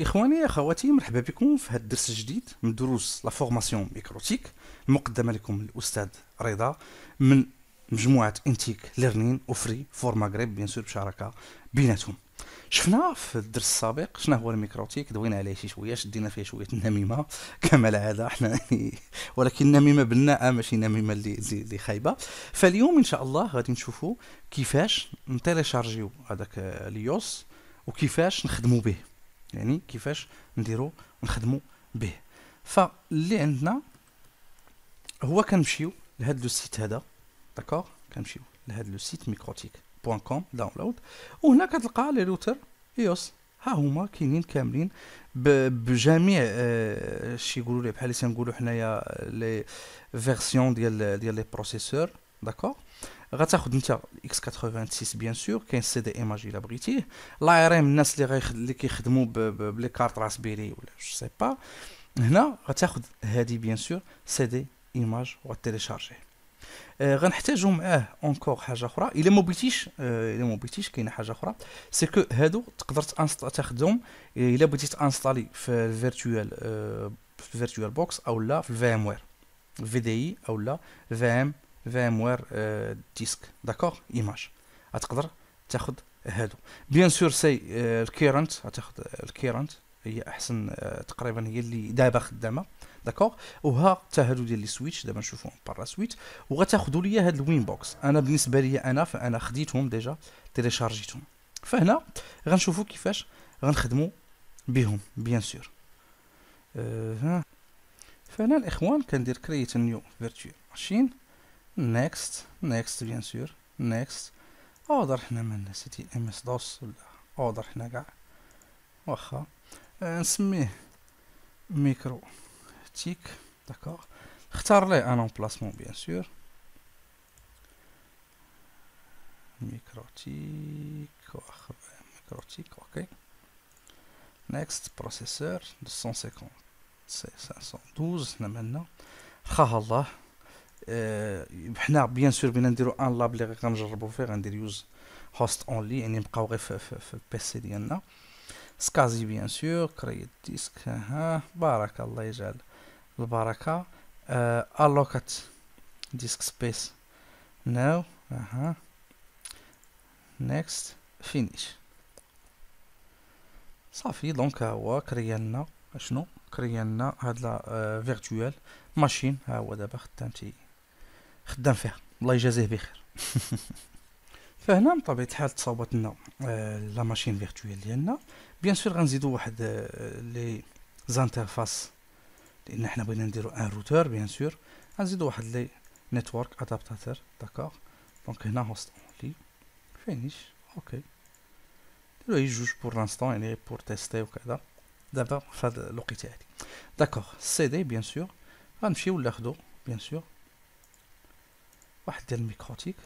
اخواني اخواتي مرحبا بكم في هذا الدرس الجديد من دروس لا فورماسيون ميكروتيك مقدمه لكم الاستاذ رضا من مجموعه انتيك ليرنين وفري فور مغرب بيان سور بشراكه بيناتهم شفنا في الدرس السابق شنو هو الميكروتيك دوينا عليه شي شويه شدينا فيه شويه النميمه كما العاده احنا يعني ولكن نميمه بناءه آه، ماشي نميمه اللي اللي خايبه فاليوم ان شاء الله غادي نشوفوا كيفاش نتيليشارجيو هذاك اليوس آه، وكيفاش نخدموا به يعني كيفاش نديرو نخدمو به فاللي عندنا هو كنمشيو لهاد لو سيت هذا داكوغ كنمشيو لهاد لو سيت ميكروتيك بوان كوم داونلود وهنا كتلقى لي روتر ايوس e ها هما كاينين كاملين بجميع اه شي يقولوا لي بحال اللي تنقولوا حنايا آه، لي فيرسيون ديال ديال لي بروسيسور داكوغ غتاخد انت اكس 86 بيان سور كاين سي دي ايماج الا بغيتيه لا ار ام الناس اللي غيخد اللي كيخدموا بلي كارت راسبيري ولا جو سي با هنا غتاخد هادي بيان سور سي دي ايماج تيليشارجي آه غنحتاجو معاه اونكور حاجه اخرى الا ما بغيتيش آه ما بغيتيش كاينه حاجه اخرى سي كو هادو تقدر تاخدهم آه، الا بغيتي تانستالي في الفيرتوال آه في الفيرتوال بوكس اولا في الفي ام وير في دي اي اولا في ام في ام وير ديسك داكوغ ايماج غتقدر تاخذ هادو بيان سور سي الكيرنت غتاخذ الكيرنت هي احسن تقريبا هي اللي دابا خدامه داكوغ وها حتى هادو ديال لي سويتش دابا نشوفوهم برا سويت وغتاخذوا ليا هاد الوين بوكس انا بالنسبه ليا انا فانا خديتهم ديجا تيليشارجيتهم فهنا غنشوفوا كيفاش غنخدموا بهم بيان سور أه فهنا الاخوان كندير كرييت نيو فيرتشوال ماشين next next بيان سور next اوضر حنا مالنا سيتي ام اس دوس ولا اوضر حنا كاع واخا آه، نسميه ميكرو تيك داكوغ اختار لي ان امبلاسمون بيان سور ميكرو تيك واخا تيك اوكي نيكست بروسيسور 256 512 حنا مالنا خاها الله آه، حنا بيان سور بينا نديرو ان لاب اللي غنجربو فيه غندير يوز هوست اونلي يعني نبقاو غير في, البي سي ديالنا سكازي بيان سور كريت ديسك ها بارك الله يجعل البركه آه الوكات ديسك سبيس ناو اها نيكست فينيش صافي دونك ها هو كريالنا شنو كريا هاد لا آه، فيرتوال ماشين ها هو دابا خدام تي خدام فيها الله يجازيه بخير فهنا بطبيعه الحال تصاوبت لنا آه، لا ماشين فيرتويال ديالنا بيان سور غنزيدو واحد آه، لي زانترفاس لان حنا بغينا نديرو ان روتور بيان سور غنزيدو واحد لي نتورك ادابتاتور داكوغ دونك هنا هوست اونلي فينيش اوكي ديرو هي جوج بور لانستون يعني بور تيستي وكذا دابا فهاد الوقيته هادي داكوغ السي دي بيان سور غنمشيو ناخدو بيان سور واحد ديال الميكروتيك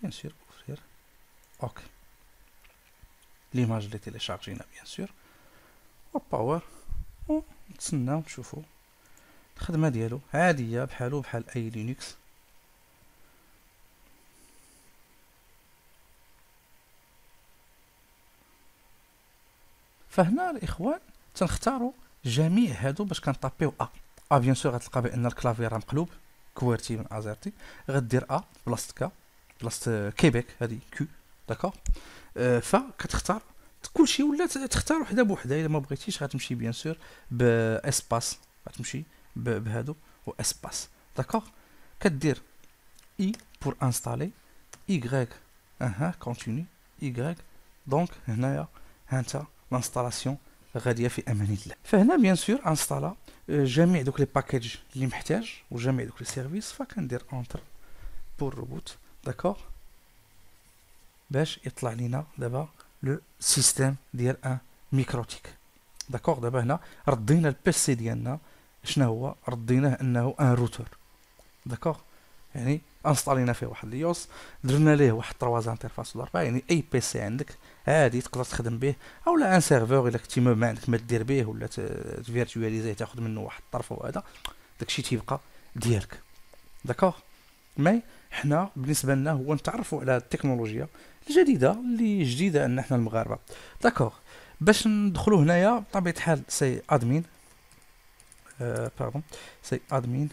بيان سور بوفير اوكي ليماج اللي تيليشارجينا بيان سور وباور نتسناو نشوفو الخدمه ديالو عاديه بحالو بحال اي لينكس فهنا الاخوان تنختارو جميع هادو باش كنطابيو ا ا بيان سور غتلقى بان الكلافي راه مقلوب كوارتي من ازارتي غدير ا بلاصه كا بلاصه كيبيك هذه كو داكور أه فكتختار كلشي ولا تختار وحده بوحده الا ما بغيتيش غتمشي بيان سور باسباس غتمشي بهادو واسباس داكور كدير اي بور انستالي y اها كونتيني y دونك هنايا ها انت لانستالاسيون غاديه في امان الله فهنا بيان سور انستالا آه، جميع دوك لي باكيج اللي محتاج وجميع دوك لي سيرفيس فكندير اونتر بور روبوت داكوغ باش يطلع لينا دابا لو سيستيم ديال ان ميكروتيك داكوغ دابا هنا ردينا البي سي ديالنا شنو هو رديناه انه ان روتور داكوغ يعني انستالينا فيه واحد ليوس درنا ليه واحد ترواز انترفاس ولا اربعه يعني اي بي سي عندك عادي تقدر تخدم به او لا ان سيرفور الا كنتي ما عندك ما دير به ولا تفيرتواليزيه تاخذ منه واحد الطرف وهذا داكشي تيبقى ديالك داكوغ مي حنا بالنسبه لنا هو نتعرفوا على التكنولوجيا الجديده اللي جديده ان حنا المغاربه داكوغ باش ندخلوا هنايا بطبيعه الحال سي ادمين آه باردون سي ادمين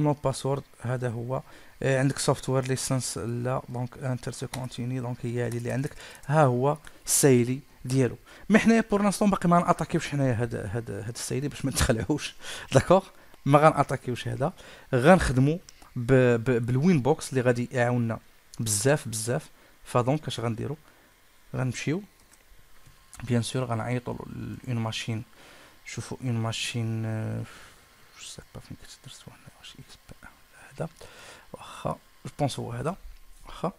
نو باسورد هذا هو آه عندك سوفتوير ليسانس لا دونك انتر سو كونتيني دونك هي هذه اللي عندك ها هو السيلي ديالو مي حنايا بور لانستون باقي ما غناتاكيوش حنايا هاد هاد هاد السيلي باش ما نتخلعوش داكوغ ما غناتاكيوش هذا غنخدمو بالوين بوكس اللي غادي يعاوننا بزاف بزاف فدونك اش غنديرو غنمشيو بيان سور غنعيطو لون ماشين شوفو اون ماشين جو سي با فين كتدرس هذا واخا جو بونس هو هذا واخا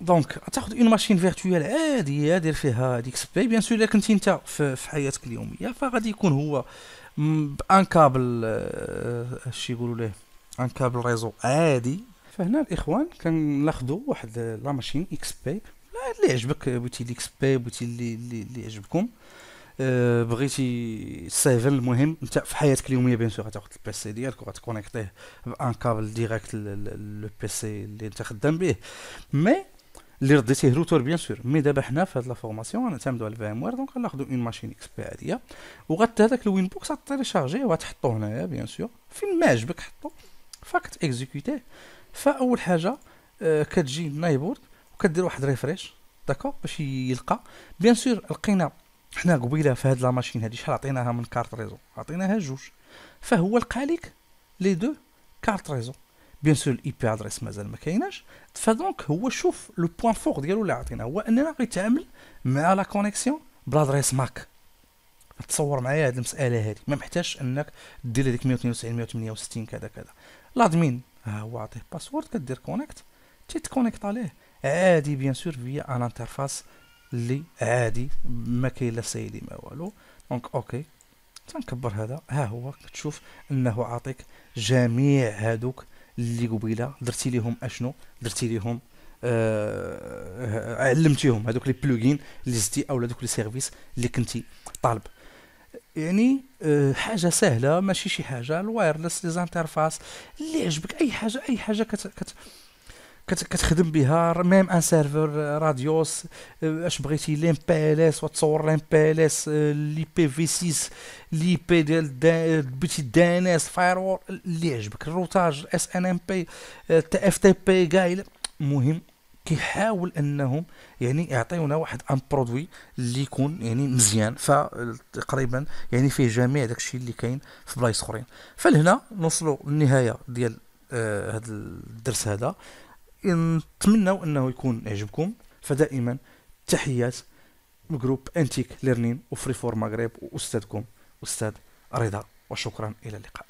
دونك تاخذ اون ماشين فيرتوال عاديه دير فيها ديكس بي بيان سور الا كنتي انت في, في حياتك اليوميه فغادي يكون هو بان كابل آه، اش يقولوا ليه ان كابل ريزو عادي فهنا الاخوان كناخذوا واحد لا ماشين اكس بي اللي يعجبك بغيتي الاكس بي بغيتي اللي اللي يعجبكم آه، بغيتي سيفل المهم نتا في حياتك اليوميه بيان سور غتاخذ البي سي ديالك وغتكونيكتيه بان كابل ديريكت لو بي سي اللي انت خدام به مي اللي رديتيه روتور بيان سور مي دابا حنا في هاد لا فورماسيون غنعتمدو على الفي ام وير دونك غناخذوا اون ماشين اكس بي عاديه وغات هذاك الوين بوكس غتيليشارجيه وغتحطو هنايا بيان سور فين ما عجبك حطو فكت اكزيكوتي فاول حاجه آه، كتجي النايبورد وكدير واحد ريفريش داكور باش يلقى بيان سور لقينا حنا قبيله في هاد لا ماشين هادي شحال عطيناها من كارت ريزو عطيناها جوج فهو لقى لك لي دو كارت ريزو بيان سور الاي بي ادريس مازال ما كايناش فدونك هو شوف لو بوان فور ديالو اللي عطينا هو اننا غيتعامل مع لا كونيكسيون بلادريس ماك تصور معايا هاد المساله هادي ما محتاجش انك دير هذيك 192 168 كذا كذا لادمين ها هو عطيه باسورد كدير كونيكت تيتكونيكت عليه عادي بيان سور فيا ان انترفاس اللي عادي ما كاين لا سيدي ما والو دونك اوكي تنكبر هذا ها هو كتشوف انه عاطيك جميع هادوك اللي قبيله درتي ليهم اشنو درتي ليهم آه علمتيهم هادوك لي بلوغين اللي زدتي او دوك لي سيرفيس اللي كنتي طالب يعني آه، حاجه سهله ماشي شي حاجه الوايرلس لي زانترفاس اللي عجبك اي حاجه اي حاجه كت, كت كتخدم بها ميم ان سيرفر راديوس اش بغيتي لين بي ال اس وتصور لين بي ال اس آه، لي بي في 6 لي بي ديال بيتي دي ان اس فاير اللي عجبك الروتاج اس ان ام بي آه، تي اف تي بي كاع المهم كيحاول انهم يعني يعطيونا واحد ان برودوي اللي يكون يعني مزيان فتقريبا يعني فيه جميع داكشي اللي كاين في بلايص اخرين فلهنا نوصلوا للنهايه ديال هذا آه الدرس هذا نتمنوا انه يكون عجبكم فدائما تحيات جروب انتيك ليرنين وفري فور مغرب واستاذكم استاذ رضا وشكرا الى اللقاء